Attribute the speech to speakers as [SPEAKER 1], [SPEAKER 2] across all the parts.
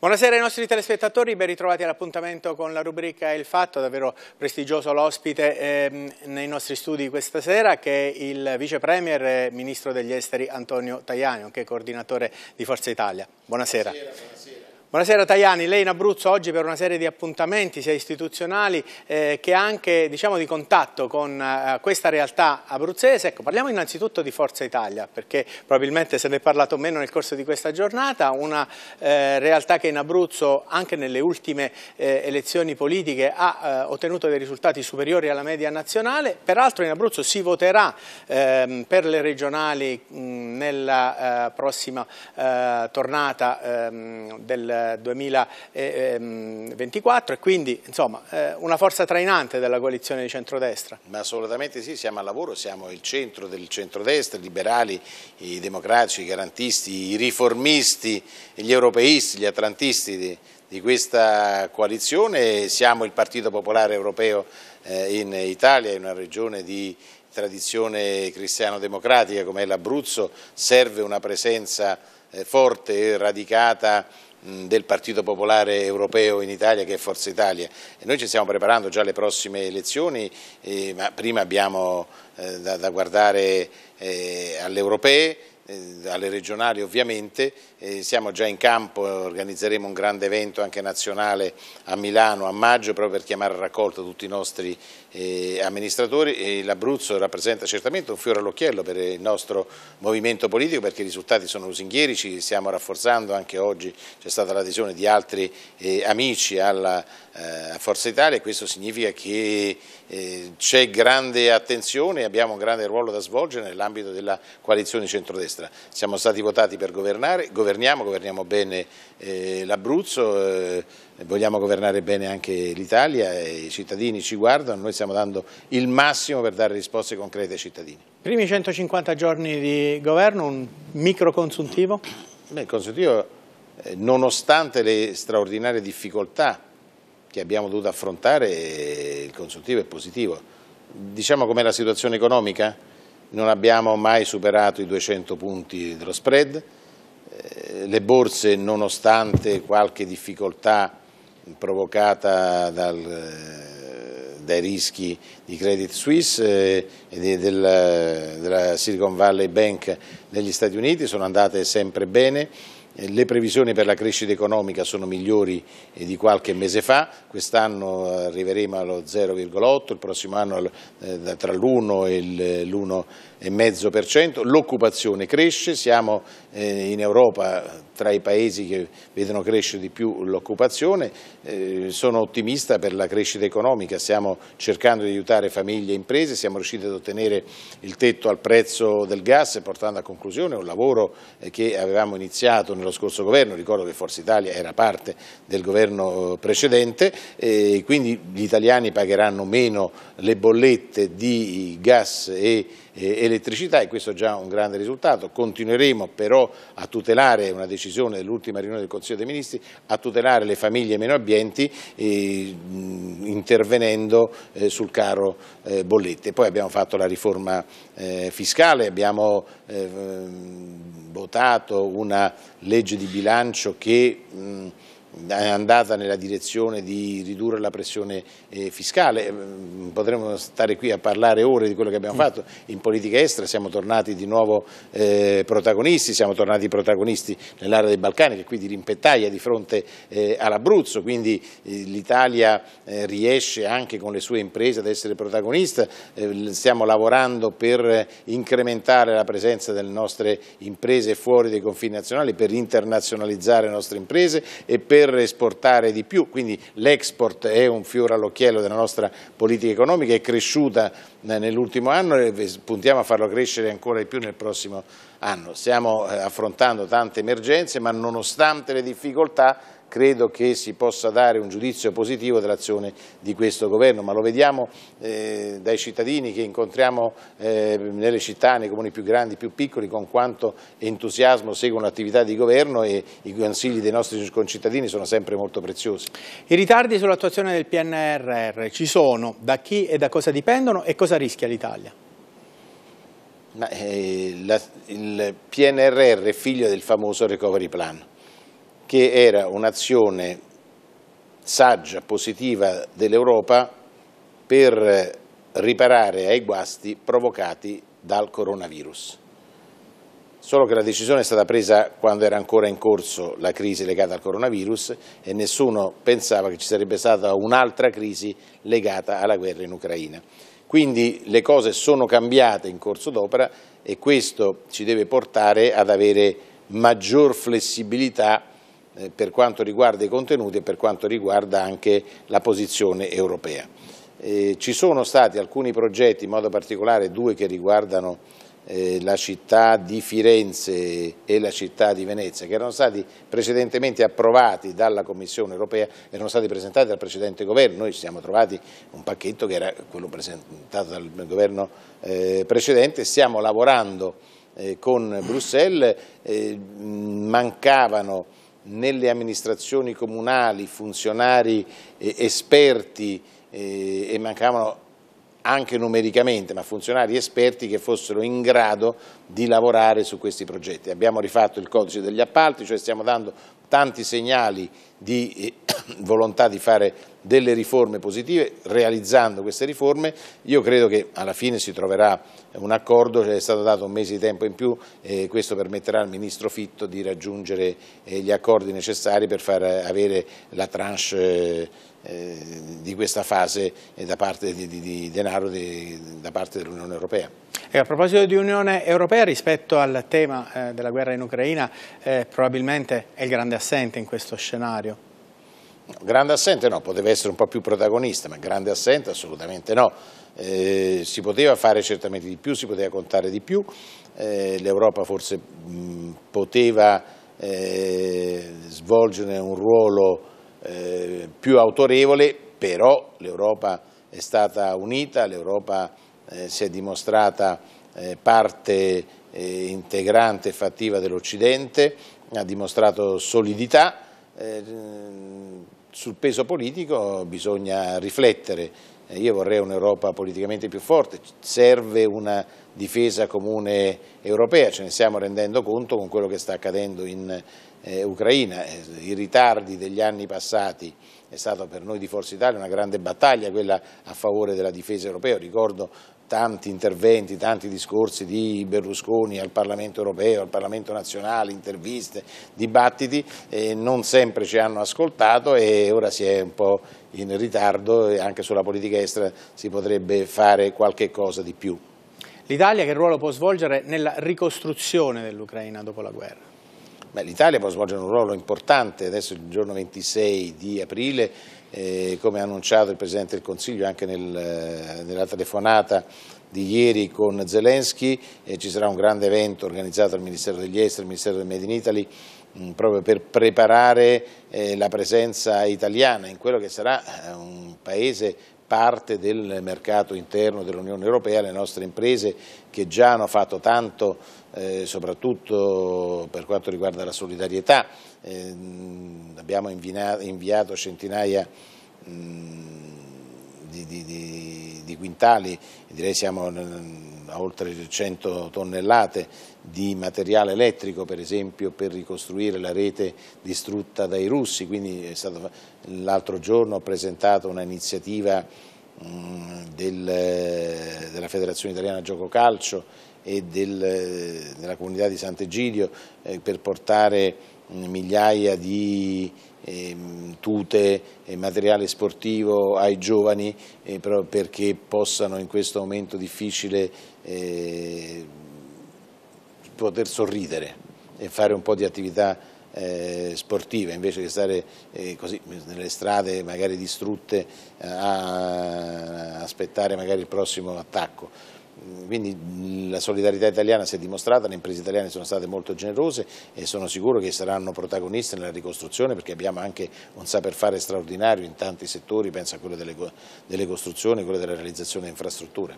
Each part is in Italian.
[SPEAKER 1] Buonasera ai nostri telespettatori, ben ritrovati all'appuntamento con la rubrica Il Fatto, davvero prestigioso l'ospite eh, nei nostri studi questa sera che è il vice premier e ministro degli esteri Antonio Tajani, nonché coordinatore di Forza Italia. Buonasera. buonasera, buonasera. Buonasera Tajani, lei in Abruzzo oggi per una serie di appuntamenti sia istituzionali eh, che anche diciamo, di contatto con eh, questa realtà abruzzese. Ecco, parliamo innanzitutto di Forza Italia perché probabilmente se ne è parlato meno nel corso di questa giornata, una eh, realtà che in Abruzzo anche nelle ultime eh, elezioni politiche ha eh, ottenuto dei risultati superiori alla media nazionale, peraltro in Abruzzo si voterà ehm, per le regionali mh, nella eh, prossima tornata ehm, del 2024 eh, e quindi insomma, eh, una forza trainante della coalizione di centrodestra.
[SPEAKER 2] Ma assolutamente sì, siamo al lavoro, siamo il centro del
[SPEAKER 1] centrodestra,
[SPEAKER 2] i liberali, i democratici, i garantisti, i riformisti, gli europeisti, gli atlantisti di, di questa coalizione, siamo il Partito Popolare Europeo eh, in Italia, in una regione di tradizione cristiano-democratica come l'Abruzzo, serve una presenza forte e radicata del Partito Popolare Europeo in Italia che è Forza Italia. E noi ci stiamo preparando già alle prossime elezioni, eh, ma prima abbiamo eh, da, da, guardare eh, alle europee, eh, alle regionali ovviamente, eh, siamo già in campo, organizzeremo un grande evento anche nazionale a Milano a maggio proprio per chiamare a raccolta tutti i nostri eh, amministratori l'Abruzzo rappresenta certamente un fiore all'occhiello per il nostro movimento politico perché i risultati sono lusinghieri, ci stiamo rafforzando, anche oggi c'è stata l'adesione di altri amici alla eh, a Forza Italia, questo significa che eh, c'è grande attenzione e abbiamo un grande ruolo da svolgere nell'ambito della coalizione centrodestra. Siamo stati votati per governare, governiamo, governiamo bene eh, l'Abruzzo, vogliamo governare bene anche l'Italia, i cittadini ci guardano, noi stiamo dando il massimo per dare risposte concrete ai cittadini.
[SPEAKER 1] Primi 150 giorni di governo, un micro consuntivo?
[SPEAKER 2] Beh, il consuntivo, nonostante le straordinarie difficoltà che abbiamo dovuto affrontare il eh, consultivo è positivo. Diciamo com'è la situazione economica? Non abbiamo mai superato i 200 punti dello spread, eh, le borse nonostante qualche difficoltà provocata dal, eh, dai rischi di Credit Suisse e della, della Silicon Valley Bank negli Stati Uniti sono andate sempre bene le previsioni per la crescita economica sono migliori eh, di qualche mese fa, quest'anno arriveremo allo 0,8, il prossimo anno eh, tra l'1 e l'1,5 2,5%, l'occupazione cresce, siamo eh, in Europa tra i paesi che vedono crescere di più l'occupazione, eh, sono ottimista per la crescita economica, stiamo cercando di aiutare famiglie e imprese, siamo riusciti ad ottenere il tetto al prezzo del gas portando a conclusione un lavoro eh, che avevamo iniziato nello scorso governo, ricordo che Forza Italia era parte del governo precedente, quindi gli italiani pagheranno meno le bollette di gas e elettricità elettricità e questo è già un grande risultato. Continueremo però a tutelare, una decisione dell'ultima riunione del Consiglio dei Ministri, a tutelare le famiglie meno abbienti eh, intervenendo eh, sul caro eh, bollette. Poi abbiamo fatto la riforma eh, fiscale, abbiamo eh, votato una legge di bilancio che... Mh, è andata nella direzione di ridurre la pressione eh, fiscale, eh, mm, potremmo stare qui a parlare ore di quello che abbiamo mm. fatto in politica estera, siamo tornati di nuovo eh, protagonisti, siamo tornati protagonisti nell'area dei Balcani che qui di rimpettaia di fronte eh, all'Abruzzo, quindi eh, l'Italia eh, riesce anche con le sue imprese ad essere protagonista, stiamo lavorando per incrementare la presenza delle nostre imprese fuori dai confini nazionali, per internazionalizzare le nostre imprese e per per esportare di più, quindi l'export è un fiore all'occhiello della nostra politica economica, è cresciuta eh, nell'ultimo anno e puntiamo a farlo crescere ancora di più nel prossimo anno. Stiamo eh, affrontando tante emergenze ma nonostante le difficoltà credo che si possa dare un giudizio positivo dell'azione di questo governo, ma lo vediamo eh, dai cittadini che incontriamo eh, nelle città, nei comuni più grandi, più piccoli, con quanto entusiasmo seguono l'attività di governo e i consigli dei nostri
[SPEAKER 1] concittadini sono sempre molto preziosi. I ritardi sull'attuazione del PNRR ci sono, da chi e da cosa dipendono e cosa rischia l'Italia?
[SPEAKER 2] Eh, il PNRR è figlio del famoso recovery plan che era un'azione saggia, positiva dell'Europa per riparare ai guasti provocati dal coronavirus. Solo che la decisione è stata presa quando era ancora in corso la crisi legata al coronavirus e nessuno pensava che ci sarebbe stata un'altra crisi legata alla guerra in Ucraina. Quindi le cose sono cambiate in corso d'opera e questo ci deve portare ad avere maggior flessibilità eh, per quanto riguarda i contenuti e per quanto riguarda anche la posizione europea. Eh, ci sono stati alcuni progetti, in modo particolare due che riguardano eh, la città di Firenze e la città di Venezia, che erano stati precedentemente approvati dalla Commissione europea, erano stati presentati dal precedente governo, noi ci siamo trovati un pacchetto che era quello presentato dal governo eh, precedente, stiamo lavorando eh, con Bruxelles, eh, mancavano nelle amministrazioni comunali funzionari eh, esperti eh, e mancavano anche numericamente, ma funzionari esperti che fossero in grado di lavorare su questi progetti. Abbiamo rifatto il codice degli appalti, cioè stiamo dando tanti segnali di eh, volontà di fare delle riforme positive, realizzando queste riforme io credo che alla fine si troverà un accordo, è stato dato un mese di tempo in più e questo permetterà al Ministro Fitto di raggiungere eh, gli accordi necessari per far avere la tranche eh, di questa fase eh, da parte di, denaro da parte dell'Unione Europea.
[SPEAKER 1] E a proposito di Unione Europea, rispetto al tema della guerra in Ucraina, probabilmente è il grande assente in questo scenario.
[SPEAKER 2] No, grande assente no, poteva essere un po' più protagonista, ma grande assente assolutamente no. Eh, si poteva fare certamente di più, si poteva contare di più, eh, l'Europa forse mh, poteva eh, svolgere un ruolo eh, più autorevole, però l'Europa è stata unita, l'Europa eh, si è dimostrata eh, parte integrante e fattiva dell'Occidente, ha dimostrato solidità, sul peso politico bisogna riflettere, eh, io vorrei un'Europa politicamente più forte, serve una difesa comune europea, ce ne stiamo rendendo conto con quello che sta accadendo in eh, Ucraina, eh, i ritardi degli anni passati è stata per noi di Forza Italia una grande battaglia quella a favore della difesa europea, ricordo tanti interventi, tanti discorsi di Berlusconi al Parlamento europeo, al Parlamento nazionale, interviste, dibattiti, eh, non sempre ci hanno ascoltato e ora si è un po' in ritardo e anche sulla politica estera si potrebbe fare qualche cosa di più.
[SPEAKER 1] L'Italia che ruolo può svolgere nella ricostruzione dell'Ucraina dopo la guerra?
[SPEAKER 2] L'Italia può svolgere un ruolo importante, adesso il giorno 26 di aprile eh, come ha annunciato il Presidente del Consiglio anche nel, nella telefonata di ieri con Zelensky, eh, ci sarà un grande evento organizzato dal Ministero degli Esteri, il Ministero del Made in Italy, mm, proprio per preparare eh, la presenza italiana in quello che sarà eh, un paese parte del mercato interno dell'Unione Europea, le nostre imprese che già hanno fatto tanto, eh, soprattutto per quanto riguarda la solidarietà, eh, abbiamo inviato centinaia mh, mm, di, di, di quintali, direi siamo a oltre 100 tonnellate di materiale elettrico per esempio per ricostruire la rete distrutta dai russi, quindi l'altro giorno ho presentato un'iniziativa del, della Federazione Italiana Gioco Calcio e del, della comunità di Sant'Egidio eh, per portare migliaia di Ehm, tute, eh, materiale sportivo ai giovani eh, perché possano in questo momento difficile eh, poter sorridere e fare un po' di attività eh, sportive invece che stare eh, così nelle strade magari distrutte a aspettare magari il prossimo attacco. Quindi la solidarietà italiana si è dimostrata, le imprese italiane sono state molto generose e sono sicuro che saranno protagoniste nella ricostruzione perché abbiamo anche un saper fare straordinario in tanti settori, penso a quello delle, delle costruzioni, quello
[SPEAKER 1] della realizzazione di infrastrutture.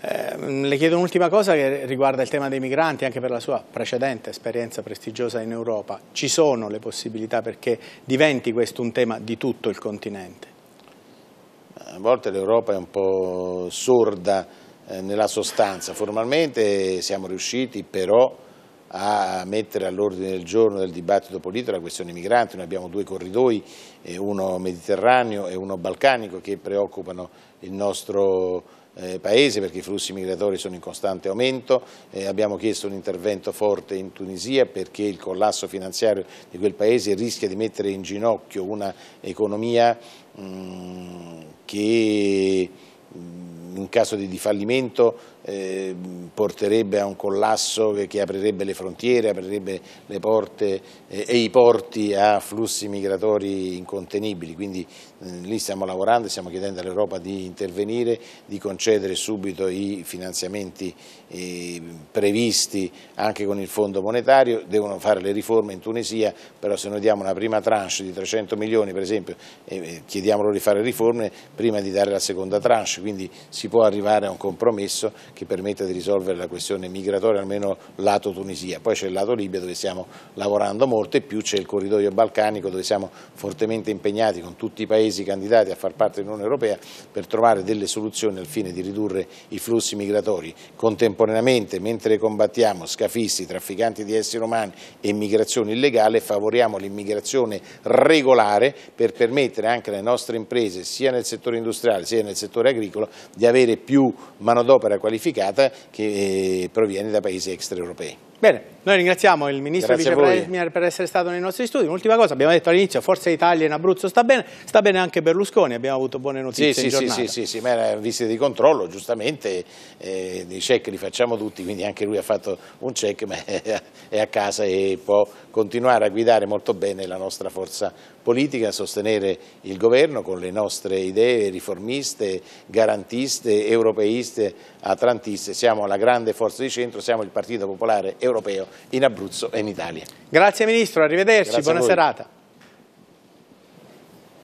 [SPEAKER 1] Eh, le chiedo un'ultima cosa che riguarda il tema dei migranti, anche per la sua precedente esperienza prestigiosa in Europa. Ci sono le possibilità perché diventi questo un tema di tutto il continente?
[SPEAKER 2] A volte l'Europa è un po' sorda eh, nella sostanza. Formalmente siamo riusciti però a mettere all'ordine del giorno del dibattito politico la questione migranti, noi abbiamo due corridoi, eh, uno mediterraneo e uno balcanico che preoccupano il nostro eh, Paese perché i flussi migratori sono in costante aumento, abbiamo chiesto un intervento forte in Tunisia perché il collasso finanziario di quel Paese rischia di mettere in ginocchio un'economia mm, che in caso di fallimento eh, porterebbe a un collasso che, che, aprirebbe le frontiere, aprirebbe le porte eh, e i porti a flussi migratori incontenibili, quindi eh, lì stiamo lavorando, stiamo chiedendo all'Europa di intervenire, di concedere subito i finanziamenti eh, previsti anche con il fondo monetario, devono fare le riforme in Tunisia, però se noi diamo una prima tranche di 300 milioni per esempio, eh, eh, chiediamo loro di fare riforme prima di dare la seconda tranche, pace, quindi si può arrivare a un compromesso che permetta di risolvere la questione migratoria almeno lato Tunisia, poi c'è il lato Libia dove stiamo lavorando molto e più c'è il corridoio balcanico dove siamo fortemente impegnati con tutti i paesi candidati a far parte dell'Unione Europea per trovare delle soluzioni al fine di ridurre i flussi migratori. Contemporaneamente, mentre combattiamo scafisti, trafficanti di esseri umani e immigrazione illegale, favoriamo l'immigrazione regolare per permettere anche alle nostre imprese, sia nel settore industriale sia nel settore agricolo, agricolo di avere più manodopera qualificata che eh, proviene da paesi extraeuropei.
[SPEAKER 1] Bene. Noi ringraziamo il Ministro Grazie Vicepremier per essere stato nei nostri studi. Un'ultima cosa, abbiamo detto all'inizio, Forza Italia in Abruzzo sta bene, sta bene anche Berlusconi, abbiamo avuto buone notizie sì, in sì, giornata. Sì,
[SPEAKER 2] sì, sì, ma era visita di controllo, giustamente, eh, i check li facciamo tutti, quindi anche lui ha fatto un check, ma è a casa e può continuare a guidare molto bene la nostra forza politica, sostenere il governo con le nostre idee riformiste, garantiste, europeiste, atlantiste. Siamo la grande forza di centro, siamo il Partito Popolare Europeo in Abruzzo e in Italia. Grazie Ministro, arrivederci,
[SPEAKER 1] Grazie buona serata.